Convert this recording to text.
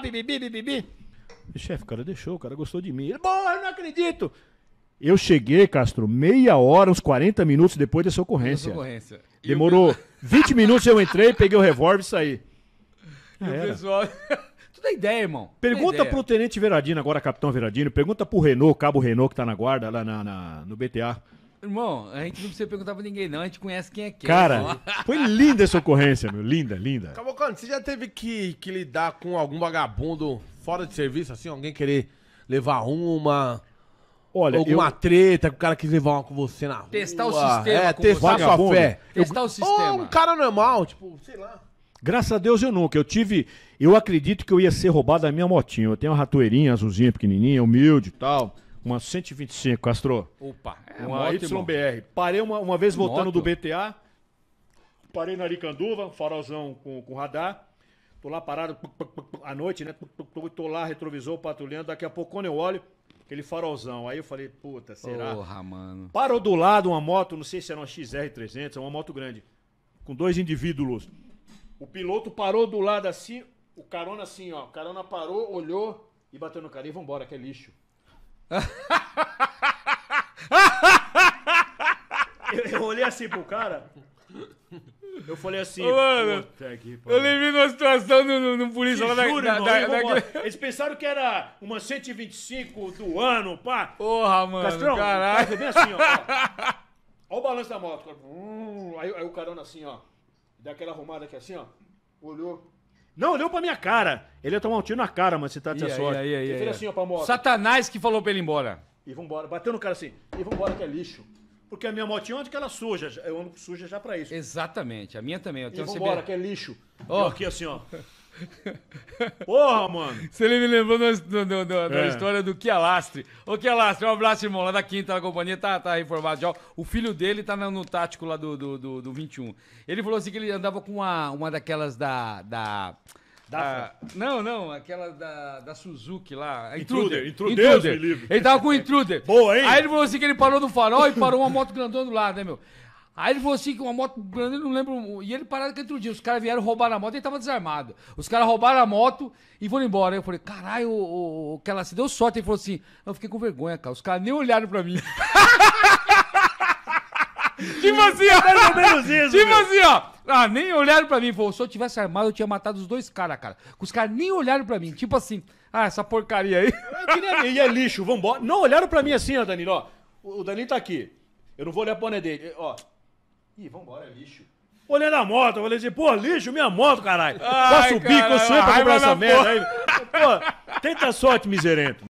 bibi, bibi. Chefe, o cara deixou, o cara gostou de mim. eu não acredito! Eu cheguei, Castro, meia hora, uns 40 minutos depois dessa ocorrência. ocorrência. Demorou eu... 20 minutos, eu entrei, peguei o revólver e saí. E o pessoal... Tudo é ideia, irmão. Pergunta ideia. pro Tenente Veradino, agora Capitão Veradino, pergunta pro Renault, Cabo Renault que tá na guarda, lá na, na no BTA. Irmão, a gente não precisa perguntar pra ninguém, não. A gente conhece quem é quem. Cara, foi linda essa ocorrência, meu. Linda, linda. Cavalcante, você já teve que, que lidar com algum vagabundo fora de serviço, assim? Alguém querer levar uma. Olha, alguma eu... treta que o cara quis levar uma com você na rua. Testar o sistema. É, testar você. sua fé. Testar eu... o sistema. Ou um cara normal, tipo, sei lá. Graças a Deus eu nunca. Eu tive. Eu acredito que eu ia ser roubado da minha motinha. Eu tenho uma ratoeirinha azulzinha, pequenininha, humilde e tal uma 125, Castro. Opa, é uma ótimo. YBR. Parei uma, uma vez voltando Moto. do BTA, parei na Aricanduva, farolzão com, com radar. Tô lá parado à noite, né? Tô lá, retrovisor, patrulhando. Daqui a pouco, quando eu olho, aquele farolzão. Aí eu falei, puta, será? Porra, mano. Parou do lado uma moto, não sei se era uma XR300, é uma moto grande, com dois indivíduos. O piloto parou do lado assim, o carona assim, ó. O carona parou, olhou e bateu no cara. E vambora, que é lixo eu, eu olhei assim pro cara. Eu falei assim, Ô, mano, aqui, eu lembrei de uma situação no, no, polícia lá juro, da, irmão, da, da, da, Eles pensaram que era uma 125 do ano, pá. Porra, mano, Castrão, caralho. Cara, bem assim, ó, Olha o balanço da moto. Hum, aí, aí, o carona assim, ó. Dá aquela arrumada aqui assim, ó. Olhou. Não olhou pra minha cara. Ele ia tomar um tiro na cara, mano. se tá de sorte. Ia, ia, ia, ia. assim, ó, pra moto. Satanás que falou pra ele ir embora. E vambora. Bateu no cara assim. E vambora que é lixo. Porque a minha motinha, onde que ela suja? Eu ando suja já pra isso. Exatamente. A minha também. Eu tenho e vambora, CB... que é lixo. Oh. Eu aqui assim, ó. Porra, mano! Você me lembrou do, do, do, do é. da história do Kialastre. Ô, Kialastre, um abraço, irmão, lá da quinta da companhia, tá, tá já. O filho dele tá no, no tático lá do, do, do, do 21. Ele falou assim que ele andava com uma, uma daquelas da. da da... não, não, aquela da, da Suzuki lá. Intruder, intruder. intruder. intruder. Ele tava com o intruder. Boa, hein? Aí ele falou assim que ele parou no farol e parou uma moto grandona do lado, né, meu? Aí ele falou assim que uma moto grande, não lembro. E ele parado que outro dia. Os caras vieram roubar a moto e ele tava desarmado. Os caras roubaram a moto e foram embora. eu falei, caralho, o, o, que ela se deu sorte. Ele falou assim: eu fiquei com vergonha, cara. Os caras nem olharam pra mim. tipo assim, ó. Mais ou menos isso. Tipo assim, ó. Ah, nem olharam pra mim. Falou, se eu tivesse armado, eu tinha matado os dois caras, cara. Os caras nem olharam pra mim. Tipo assim, ah, essa porcaria aí. e é lixo, vambora. Não olharam pra mim assim, ó, Danilo. Ó, o Danilo tá aqui. Eu não vou olhar pra onde dele. Ó, Ih, vambora, é lixo. Olhando a moto, eu falei assim, pô, lixo, minha moto, caralho. Posso subir, caralho, construir pra comprar essa merda aí. Pô, tenta sorte, miserento.